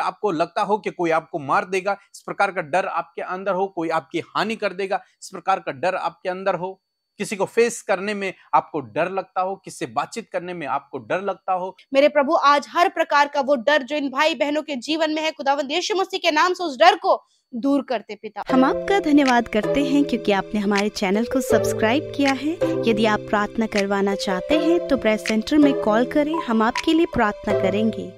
आपको लगता हो कि कोई आपको मार देगा इस प्रकार का डर आपके अंदर हो कोई आपकी हानि कर देगा इस प्रकार का डर आपके अंदर हो किसी को फेस करने में आपको डर लगता हो किससे बातचीत करने में आपको डर लगता हो मेरे प्रभु आज हर प्रकार का वो डर जो इन भाई बहनों के जीवन में है खुदावंद यीशु मसीह के नाम से उस डर को दूर करते पिता हम आपका धन्यवाद करते हैं क्योंकि आपने हमारे चैनल को सब्सक्राइब किया है यदि आप प्रार्थना करवाना चाहते हैं तो प्रेस सेंटर में कॉल करें हम आपके लिए प्रार्थना करेंगे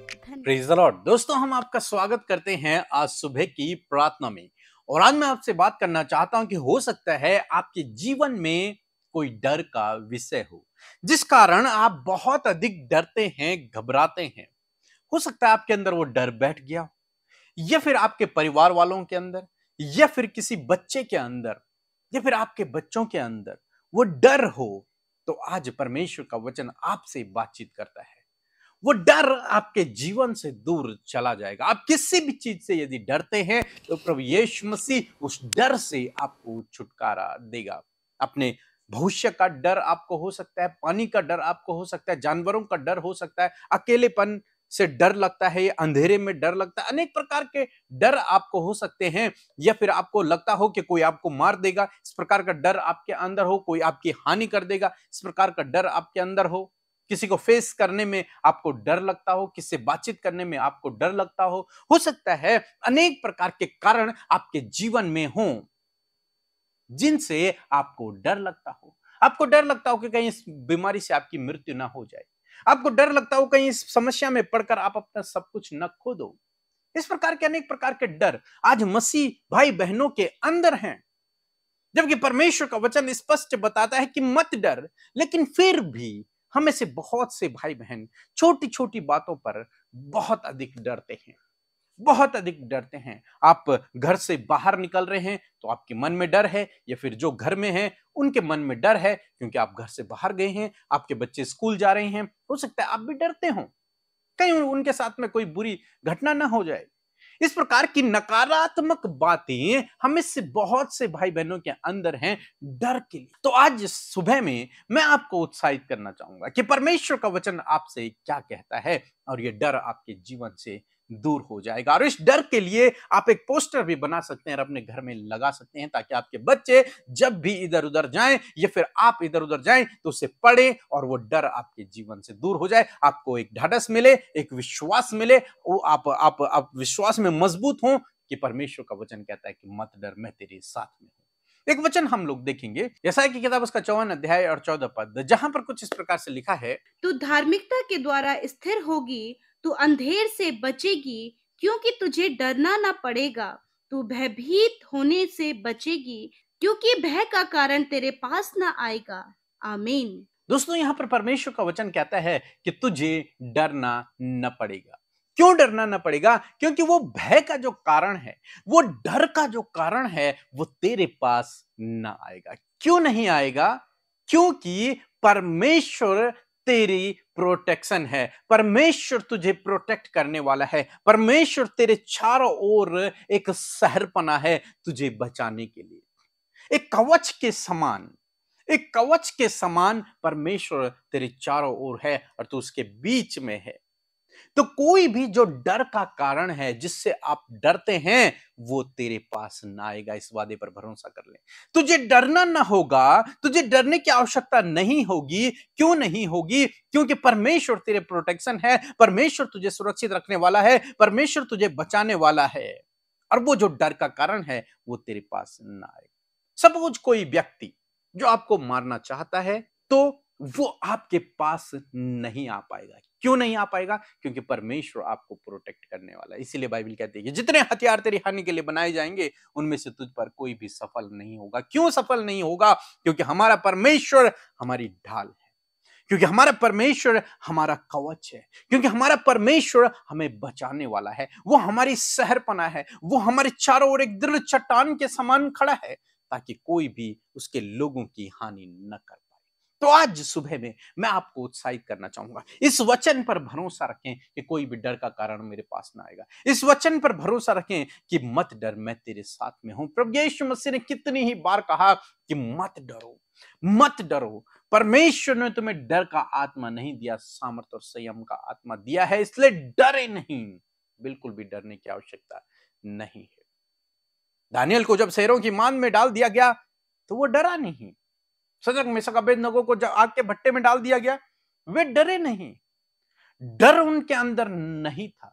प्रेज द लॉर्ड दोस्तों हम आपका स्वागत करते हैं आज सुबह की प्रार्थना में और आज मैं आपसे बात करना चाहता हूं कि हो सकता है आपके जीवन में कोई डर का विषय हो जिस कारण आप बहुत अधिक डरते हैं घबराते हैं हो सकता है आपके अंदर वो डर बैठ गया या फिर आपके परिवार वालों के अंदर या फिर किसी बच्चे के अंदर या फिर आपके बच्चों के अंदर वो डर हो तो आज परमेश्वर का वचन आपसे बातचीत करता है वो डर आपके जीवन से दूर चला जाएगा आप किसी भी चीज से यदि डरते हैं तो प्रभु यीशु मसीह उस डर से आपको छुटकारा देगा अपने भविष्य का डर आपको हो सकता है पानी का डर आपको हो सकता है जानवरों का डर हो सकता है अकेलेपन से डर लगता है या अंधेरे में डर लगता है अनेक प्रकार के डर आपको हो सकते हैं या फिर आपको लगता हो कि कोई आपको मार देगा इस प्रकार का डर आपके अंदर हो कोई आपकी हानि कर देगा इस प्रकार का डर आपके अंदर हो किसी को फेस करने में आपको डर लगता हो किससे बातचीत करने में आपको डर लगता हो हो सकता है अनेक प्रकार के कारण आपके जीवन में हो जिनसे आपको डर लगता हो आपको डर लगता हो कि कहीं इस बीमारी से आपकी मृत्यु ना हो जाए आपको डर लगता हो कहीं इस समस्या में पड़कर आप अपना सब कुछ न खो दो इस प्रकार के अनेक प्रकार के डर आज मसीह भाई बहनों के अंदर हैं जबकि परमेश्वर का वचन स्पष्ट बताता है कि मत डर लेकिन फिर भी हमें से बहुत से भाई बहन छोटी छोटी बातों पर बहुत अधिक डरते हैं बहुत अधिक डरते हैं आप घर से बाहर निकल रहे हैं तो आपके मन में डर है या फिर जो घर में है उनके मन में डर है क्योंकि आप घर से बाहर गए हैं आपके बच्चे स्कूल जा रहे हैं हो सकता है आप भी डरते हो कहीं उनके साथ में कोई बुरी घटना ना हो जाए इस प्रकार की नकारात्मक बातें हम इससे बहुत से भाई बहनों के अंदर हैं डर के लिए तो आज सुबह में मैं आपको उत्साहित करना चाहूंगा कि परमेश्वर का वचन आपसे क्या कहता है और ये डर आपके जीवन से दूर हो जाएगा और इस डर के लिए आप एक पोस्टर भी बना सकते हैं और अपने घर में लगा सकते हैं ताकि आपके बच्चे जब भी इधर उधर जाएं या फिर आप इधर उधर जाएं तो उसे पढ़ें और वो डर आपके जीवन से दूर हो जाए आपको एक ढाडस मिले एक विश्वास मिले वो आप, आप, आप विश्वास में मजबूत हों कि परमेश्वर का वचन कहता है कि मत डर मैं तेरे साथ में हूं एक वचन हम लोग देखेंगे ऐसा की किताब उसका चौवन अध्याय और चौदह पद जहाँ पर कुछ इस प्रकार से लिखा है तू धार्मिकता के द्वारा स्थिर होगी तू अंधेर से बचेगी क्योंकि तुझे डरना ना पड़ेगा तू भयभीत होने से बचेगी क्योंकि भय का कारण तेरे पास ना आएगा आमीन दोस्तों यहाँ पर परमेश्वर का वचन कहता है कि तुझे डरना न पड़ेगा क्यों डरना ना पड़ेगा क्योंकि वो भय का जो कारण है वो डर का जो कारण है वो तेरे पास ना आएगा क्यों नहीं आएगा क्योंकि परमेश्वर तेरी प्रोटेक्शन है परमेश्वर तुझे प्रोटेक्ट करने वाला है परमेश्वर तेरे चारों ओर एक सहरपना है तुझे बचाने के लिए एक कवच के समान एक कवच के समान परमेश्वर तेरे चारों ओर है और तू उसके बीच में है तो कोई भी जो डर का कारण है जिससे आप डरते हैं वो तेरे पास ना आएगा इस वादे पर भरोसा कर ले तुझे डरना ना होगा तुझे डरने की आवश्यकता नहीं होगी क्यों नहीं होगी क्योंकि परमेश्वर तेरे प्रोटेक्शन है परमेश्वर तुझे सुरक्षित रखने वाला है परमेश्वर तुझे बचाने वाला है और वो जो डर का कारण है वो तेरे पास ना आएगा सपोज कोई व्यक्ति जो आपको मारना चाहता है तो वो आपके पास नहीं आ पाएगा क्यों नहीं आ पाएगा क्योंकि परमेश्वर आपको प्रोटेक्ट करने वाला है इसीलिए बाइबिल कहती है कि जितने हथियार तेरी हानि के लिए बनाए जाएंगे उनमें से तुझ पर कोई भी सफल नहीं होगा क्यों सफल नहीं होगा क्योंकि हमारा परमेश्वर हमारी ढाल है क्योंकि हमारा परमेश्वर हमारा कवच है क्योंकि हमारा परमेश्वर हमें बचाने वाला है वो हमारी सहरपना है वो हमारे चारों ओर एक दृढ़ चट्टान के समान खड़ा है ताकि कोई भी उसके लोगों की हानि न कर तो आज सुबह में मैं आपको उत्साहित करना चाहूंगा इस वचन पर भरोसा रखें कि कोई भी डर का कारण मेरे पास ना आएगा इस वचन पर भरोसा रखें कि मत डर मैं तेरे साथ में हूं प्रभु यीशु मसीह ने कितनी ही बार कहा कि मत डरो मत डरो परमेश्वर ने तुम्हें डर का आत्मा नहीं दिया सामर्थ और संयम का आत्मा दिया है इसलिए डरे नहीं बिल्कुल भी डरने की आवश्यकता नहीं है दानियल को जब शेरों की मान में डाल दिया गया तो वो डरा नहीं सजग मिशक नगो को आग के भट्टे में डाल दिया गया वे डरे नहीं डर उनके अंदर नहीं था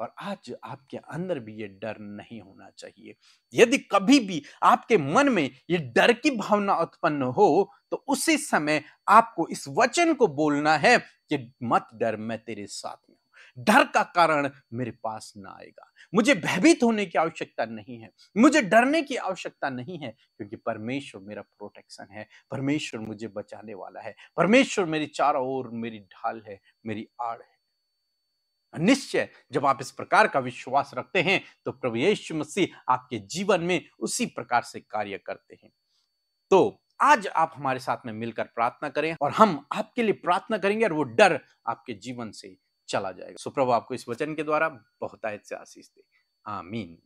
और आज आपके अंदर भी ये डर नहीं होना चाहिए यदि कभी भी आपके मन में ये डर की भावना उत्पन्न हो तो उसी समय आपको इस वचन को बोलना है कि मत डर मैं तेरे साथ में डर का कारण मेरे पास ना आएगा मुझे भयभीत होने की आवश्यकता नहीं है मुझे डरने की आवश्यकता नहीं है क्योंकि परमेश्वर मेरा प्रोटेक्शन है परमेश्वर मुझे बचाने वाला है परमेश्वर मेरी चारों ओर मेरी ढाल है मेरी आड़ है निश्चय जब आप इस प्रकार का विश्वास रखते हैं तो प्रभु यीशु मसीह आपके जीवन में उसी प्रकार से कार्य करते हैं तो आज आप हमारे साथ में मिलकर प्रार्थना करें और हम आपके लिए प्रार्थना करेंगे और वो डर आपके जीवन से चला जाएगा सो प्रभु आपको इस वचन के द्वारा बहुतायत से आशीष दे आमीन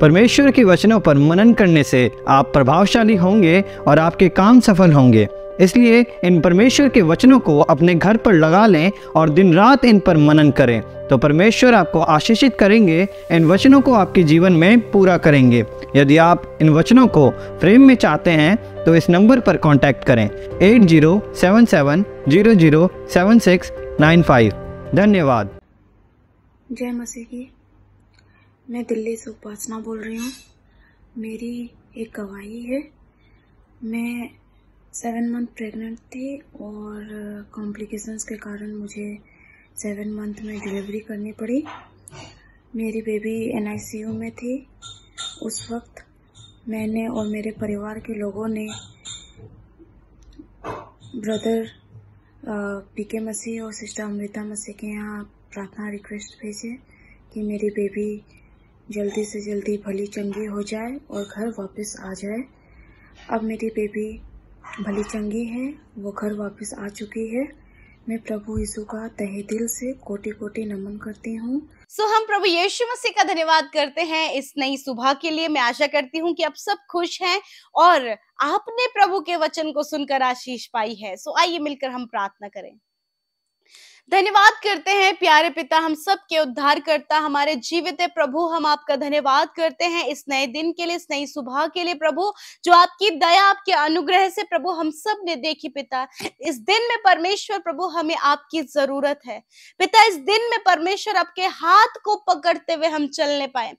परमेश्वर के वचनों पर मनन करने से आप प्रभावशाली होंगे और आपके काम सफल होंगे इसलिए इन परमेश्वर के वचनों को अपने घर पर लगा लें और दिन रात इन पर मनन करें तो परमेश्वर आपको आशीषित करेंगे इन वचनों को आपके जीवन में पूरा करेंगे यदि आप इन वचनों को फ्रेम में चाहते हैं तो इस नंबर पर कांटेक्ट करें eight zero seven seven zero zero seven six nine five धन्यवाद जय मसीह की मैं दिल्ली से उपासना बोल रही हूँ मेरी एक गवाही है मैं सेवन मंथ प्रेग्नेंट थी और कॉम्प्लिकेशंस के कारण मुझे सेवन मंथ में डिलीवरी करनी पड़ी मेरी बेबी एनआईसीयू में थी उस वक्त मैंने और मेरे परिवार के लोगों ने ब्रदर पी के मसीह और सिस्टर अमृता मसीह के यहाँ प्रार्थना रिक्वेस्ट भेजें कि मेरी बेबी जल्दी से जल्दी भली चंगी हो जाए और घर वापस आ जाए अब मेरी बेबी भली चंगी है वो घर वापस आ चुकी है मैं प्रभु यीशु का तहे दिल से कोटि कोटि नमन करती हूँ सो हम प्रभु यीशु मसीह का धन्यवाद करते हैं इस नई सुबह के लिए मैं आशा करती हूँ कि आप सब खुश हैं और आपने प्रभु के वचन को सुनकर आशीष पाई है सो आइए मिलकर हम प्रार्थना करें धन्यवाद करते हैं प्यारे पिता हम सब के उद्धार करता हमारे जीवित प्रभु हम आपका धन्यवाद करते हैं इस नए दिन के लिए इस नई सुबह के लिए प्रभु जो आपकी दया आपके अनुग्रह से प्रभु हम सब ने देखी पिता इस दिन में परमेश्वर प्रभु हमें आपकी जरूरत है पिता इस दिन में परमेश्वर आपके हाथ को पकड़ते हुए हम चलने पाए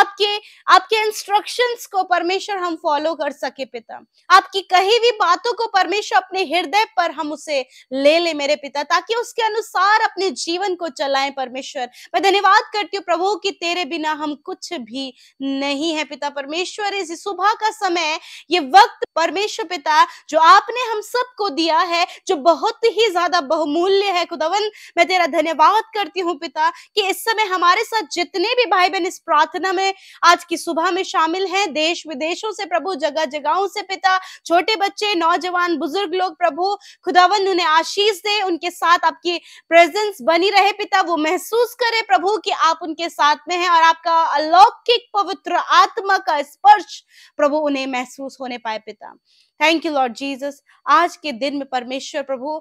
आपके आपके इंस्ट्रक्शन को परमेश्वर हम फॉलो कर सके पिता आपकी कही भी बातों को परमेश्वर अपने हृदय पर हम उसे ले ले मेरे पिता ताकि उसके अनुसार अनुसार अपने जीवन को चलाएं परमेश्वर मैं धन्यवाद करती हूँ प्रभु कि तेरे बिना हम कुछ भी नहीं है पिता परमेश्वर इस सुबह का समय ये वक्त परमेश्वर पिता जो आपने हम सबको दिया है जो बहुत ही ज्यादा बहुमूल्य है खुदावन मैं तेरा धन्यवाद करती हूँ पिता कि इस समय हमारे साथ जितने भी भाई बहन इस प्रार्थना में आज की सुबह में शामिल हैं देश विदेशों से प्रभु जगह जगहों से पिता छोटे बच्चे नौजवान बुजुर्ग लोग प्रभु खुदावन उन्हें आशीष दे उनके साथ आपकी प्रेजेंस बनी रहे पिता वो महसूस करे प्रभु कि आप उनके साथ में हैं और आपका अलौकिक पवित्र आत्मा का स्पर्श प्रभु उन्हें महसूस होने पाए पिता थैंक यू लॉर्ड जीसस आज के दिन में परमेश्वर प्रभु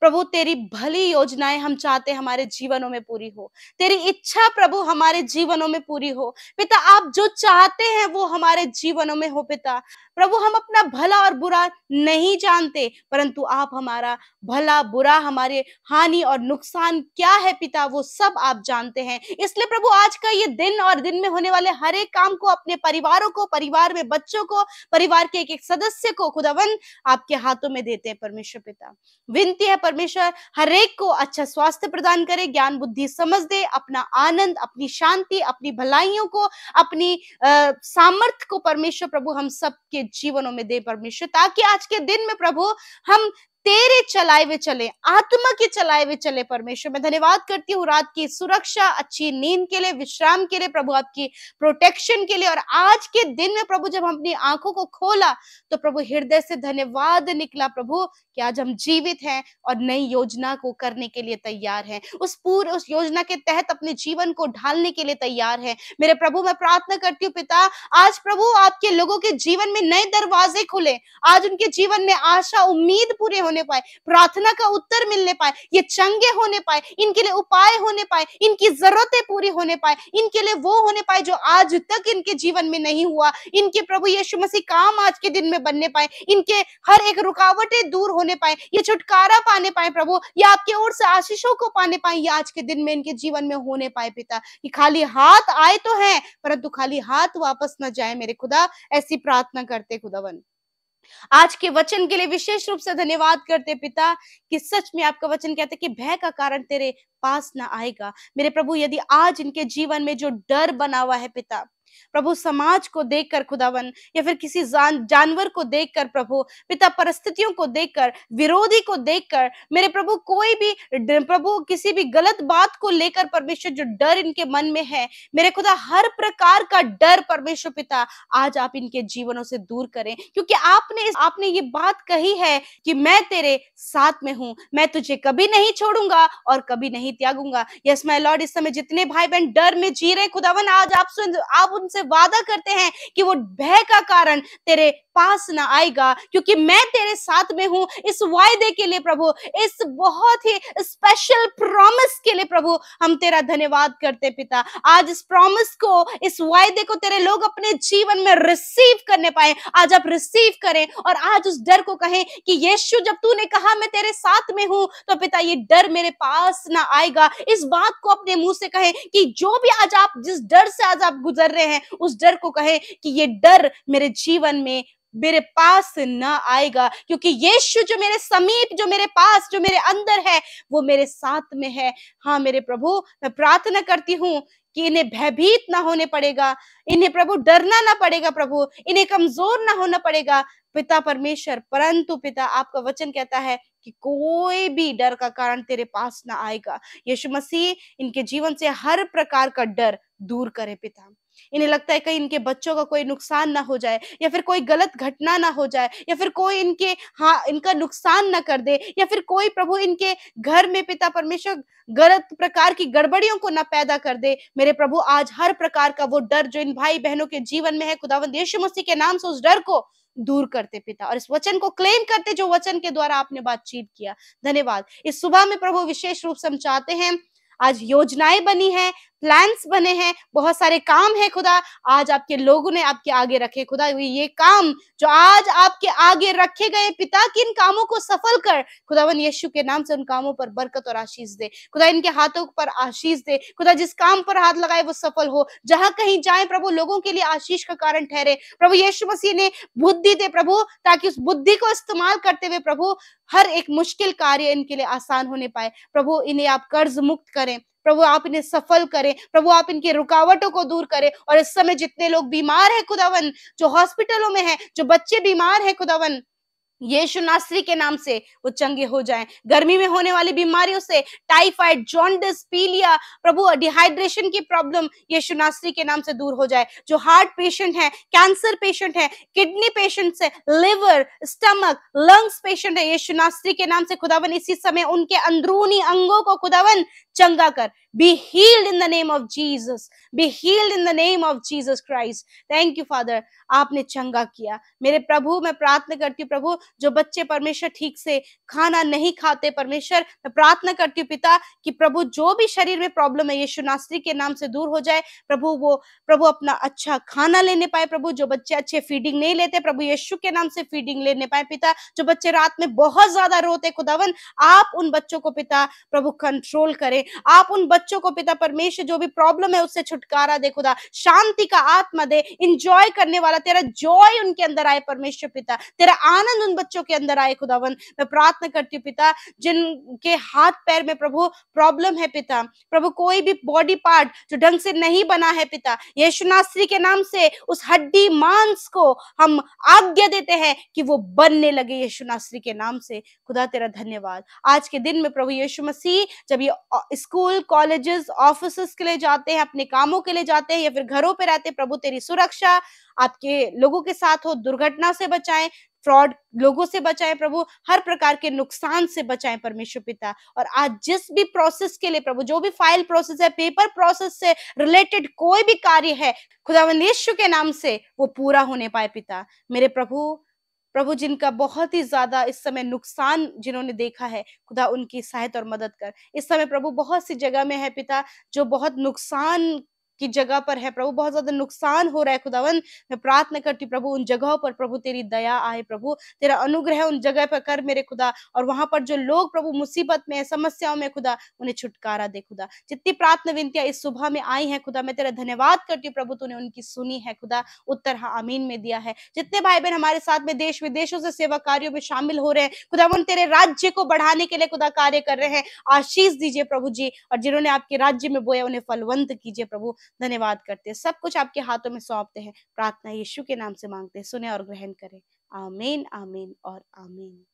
प्रभु तेरी भली योजनाएं हम चाहते हमारे जीवनों में पूरी हो तेरी इच्छा प्रभु हमारे जीवनों में पूरी हो पिता आप जो चाहते हैं वो हमारे जीवनों में हो पिता प्रभु हम अपना भला और बुरा नहीं जानते परंतु आप हमारा भला बुरा हमारे हानि और नुकसान क्या है पिता वो सब आप जानते हैं इसलिए प्रभु आज का ये दिन और दिन में होने वाले हर एक काम को अपने परिवारों को परिवार में बच्चों को परिवार के एक एक सदस्य को खुदावन आपके हाथों में देते हैं परमेश्वर पिता विनती है परमेश्वर हर एक को अच्छा स्वास्थ्य प्रदान करे ज्ञान बुद्धि समझ दे अपना आनंद अपनी शांति अपनी भलाइयों को अपनी सामर्थ्य को परमेश्वर प्रभु हम सबके जीवनों में दे परमेश्वर ताकि आज के दिन में प्रभु हम तेरे चलाए हुए चले आत्मा के चलाए हुए चले परमेश्वर मैं धन्यवाद करती हूँ रात की सुरक्षा अच्छी नींद के लिए विश्राम के लिए प्रभु आपकी प्रोटेक्शन के लिए और आज के दिन में प्रभु जब हम अपनी आंखों को खोला तो प्रभु हृदय से धन्यवाद निकला प्रभु कि आज हम जीवित हैं और नई योजना को करने के लिए तैयार हैं उस पूर्व उस योजना के तहत अपने जीवन को ढालने के लिए तैयार हैं मेरे प्रभु मैं प्रार्थना करती हूँ पिता आज प्रभु आपके लोगों के जीवन में नए दरवाजे खुले आज उनके जीवन में आशा उम्मीद पूरे होने होने पाए प्रार्थना का उत्तर मिलने पाए ये चंगे होने पाए इनके लिए उपाय होने पाए इनकी जरूरतें पूरी होने पाए इनके लिए वो होने पाए जो आज तक इनके जीवन में नहीं हुआ इनके प्रभु यीशु मसीह काम आज के दिन में बनने पाए इनके हर एक रुकावटें दूर होने पाए ये छुटकारा पाने पाए प्रभु या आपके ओर से आशीषों को पाने पाए ये आज के दिन में इनके जीवन में होने पाए पिता ये खाली हाथ आए तो है परंतु खाली हाथ वापस न जाए मेरे खुदा ऐसी प्रार्थना करते खुदावन आज के वचन के लिए विशेष रूप से धन्यवाद करते पिता कि सच में आपका वचन कहते कि भय का कारण तेरे पास ना आएगा मेरे प्रभु यदि आज इनके जीवन में जो डर बना हुआ है पिता प्रभु समाज को देखकर खुदावन या फिर किसी जान, जानवर को देखकर प्रभु पिता परिस्थितियों को देखकर विरोधी को देखकर मेरे प्रभु कोई भी प्रभु किसी भी गलत बात को लेकर परमेश्वर जो डर इनके मन में है मेरे खुदा हर प्रकार का डर परमेश्वर पिता आज आप इनके जीवनों से दूर करें क्योंकि आपने आपने ये बात कही है कि मैं तेरे साथ में हूं मैं तुझे कभी नहीं छोड़ूंगा और कभी नहीं त्यागूंगा यस माई लॉर्ड इस समय जितने भाई बहन डर में जी रहे खुदावन आज आप आप उन तुमसे वादा करते हैं कि वो भय का कारण तेरे पास ना आएगा क्योंकि मैं तेरे साथ में हूं इस वायदे के लिए प्रभु इस बहुत ही स्पेशल प्रॉमिस के लिए प्रभु हम तेरा धन्यवाद करते पिता आज इस प्रॉमिस को इस वायदे को तेरे लोग अपने जीवन में रिसीव करने पाए आज आप रिसीव करें और आज उस डर को कहें कि यीशु जब तूने कहा मैं तेरे साथ में हूं तो पिता ये डर मेरे पास ना आएगा इस बात को अपने मुंह से कहें कि जो भी आज आप जिस डर से आज आप गुजर रहे हैं है उस डर को कहे कि ये डर मेरे जीवन में मेरे पास ना आएगा क्योंकि यीशु जो मेरे समीप जो मेरे पास जो मेरे अंदर है वो मेरे साथ में है हाँ मेरे प्रभु मैं प्रार्थना करती हूँ कि इन्हें भयभीत ना होने पड़ेगा इन्हें प्रभु डरना ना पड़ेगा प्रभु इन्हें कमजोर ना होना पड़ेगा पिता परमेश्वर परंतु पिता आपका वचन कहता है कि कोई भी डर का कारण तेरे पास ना आएगा यीशु मसीह इनके जीवन से हर प्रकार का डर दूर करे पिता इन्हें लगता है कहीं इनके बच्चों का कोई नुकसान ना हो जाए या फिर कोई गलत घटना ना हो जाए या फिर कोई इनके हाँ इनका नुकसान ना कर दे या फिर कोई प्रभु इनके घर में पिता परमेश्वर गलत प्रकार की गड़बड़ियों को ना पैदा कर दे मेरे प्रभु आज हर प्रकार का वो डर जो इन भाई बहनों के जीवन में है खुदावन यीशु मसीह के नाम से उस डर को दूर करते पिता और इस वचन को क्लेम करते जो वचन के द्वारा आपने बातचीत किया धन्यवाद इस सुबह में प्रभु विशेष रूप से हम चाहते हैं आज योजनाएं बनी है प्लान्स बने हैं बहुत सारे काम है खुदा आज आपके लोगों ने आपके आगे रखे खुदा ये काम जो आज आपके आगे रखे गए पिता की इन कामों को सफल कर खुदावन यीशु के नाम से उन कामों पर बरकत और आशीष दे खुदा इनके हाथों पर आशीष दे खुदा जिस काम पर हाथ लगाए वो सफल हो जहां कहीं जाए प्रभु लोगों के लिए आशीष का कारण ठहरे प्रभु यीशु मसीह ने बुद्धि दे प्रभु ताकि उस बुद्धि को इस्तेमाल करते हुए प्रभु हर एक मुश्किल कार्य इनके लिए आसान होने पाए प्रभु इन्हें आप कर्ज मुक्त करें प्रभु आप इन्हें सफल करें प्रभु आप इनकी रुकावटों को दूर करें और इस समय जितने लोग बीमार है खुदावन जो हॉस्पिटलों में है जो बच्चे बीमार है खुदावन यीशु नासरी के नाम से वो चंगे हो जाएं गर्मी में होने वाली बीमारियों से टाइफाइड जॉन्डिस पीलिया प्रभु डिहाइड्रेशन की प्रॉब्लम यीशु नासरी के नाम से दूर हो जाए जो हार्ट पेशेंट है कैंसर पेशेंट है किडनी पेशेंट है लिवर स्टमक लंग्स पेशेंट है यीशु नासरी के नाम से खुदावन इसी समय उनके अंदरूनी अंगों को खुदावन चंगा कर Be healed in the name of Jesus. Be healed in the name of Jesus Christ. Thank you, Father. आपने चंगा किया मेरे प्रभु मैं प्रार्थना करती हूँ प्रभु जो बच्चे परमेश्वर ठीक से खाना नहीं खाते परमेश्वर मैं प्रार्थना करती हूँ पिता कि प्रभु जो भी शरीर में प्रॉब्लम है यीशु नास्त्री के नाम से दूर हो जाए प्रभु वो प्रभु अपना अच्छा खाना लेने पाए प्रभु जो बच्चे अच्छे फीडिंग नहीं लेते प्रभु यीशु के नाम से फीडिंग लेने पाए पिता जो बच्चे रात में बहुत ज्यादा रोते खुदावन आप उन बच्चों को पिता प्रभु कंट्रोल करें आप उन बच्चों बच्चों को पिता परमेश्वर जो भी प्रॉब्लम है उससे छुटकारा दे खुदा शांति का आत्मा दे इंजॉय करने वाला तेरा जॉय उनके अंदर आए परमेश्वर पिता तेरा आनंद उन बच्चों के अंदर आए खुदावन मैं प्रार्थना करती हूँ पिता जिनके हाथ पैर में प्रभु प्रॉब्लम है पिता प्रभु कोई भी बॉडी पार्ट जो ढंग से नहीं बना है पिता यशुनास्त्री के नाम से उस हड्डी मांस को हम आज्ञा देते हैं कि वो बनने लगे यशुनास्त्री के नाम से खुदा तेरा धन्यवाद आज के दिन में प्रभु यीशु मसीह जब ये स्कूल कॉलेज कॉलेजेस ऑफिस के लिए जाते हैं अपने कामों के लिए जाते हैं या फिर घरों पर रहते हैं प्रभु तेरी सुरक्षा आपके लोगों के साथ हो दुर्घटना से बचाएं फ्रॉड लोगों से बचाएं प्रभु हर प्रकार के नुकसान से बचाएं परमेश्वर पिता और आज जिस भी प्रोसेस के लिए प्रभु जो भी फाइल प्रोसेस है पेपर प्रोसेस से रिलेटेड कोई भी कार्य है खुदावंद यीशु के नाम से वो पूरा होने पाए पिता मेरे प्रभु प्रभु जिनका बहुत ही ज्यादा इस समय नुकसान जिन्होंने देखा है खुदा उनकी सहायता और मदद कर इस समय प्रभु बहुत सी जगह में है पिता जो बहुत नुकसान की जगह पर है प्रभु बहुत ज्यादा नुकसान हो रहा है खुदावन मैं प्रार्थना करती प्रभु उन जगहों पर प्रभु तेरी दया आए प्रभु तेरा अनुग्रह उन जगह पर कर मेरे खुदा और वहां पर जो लोग प्रभु मुसीबत में है समस्याओं में खुदा उन्हें छुटकारा दे खुदा जितनी प्रार्थना विनतियां इस सुबह में आई है खुदा मैं तेरा धन्यवाद करती हूँ प्रभु तूने उनकी सुनी है खुदा उत्तर हाँ आमीन में दिया है जितने भाई बहन हमारे साथ में देश विदेशों से सेवा कार्यो में शामिल हो रहे हैं खुदावन तेरे राज्य को बढ़ाने के लिए खुदा कार्य कर रहे हैं आशीष दीजिए प्रभु जी और जिन्होंने आपके राज्य में बोया उन्हें फलवंत कीजिए प्रभु धन्यवाद करते हैं सब कुछ आपके हाथों में सौंपते हैं प्रार्थना यीशु के नाम से मांगते हैं सुने और ग्रहण करें आमीन आमीन और आमीन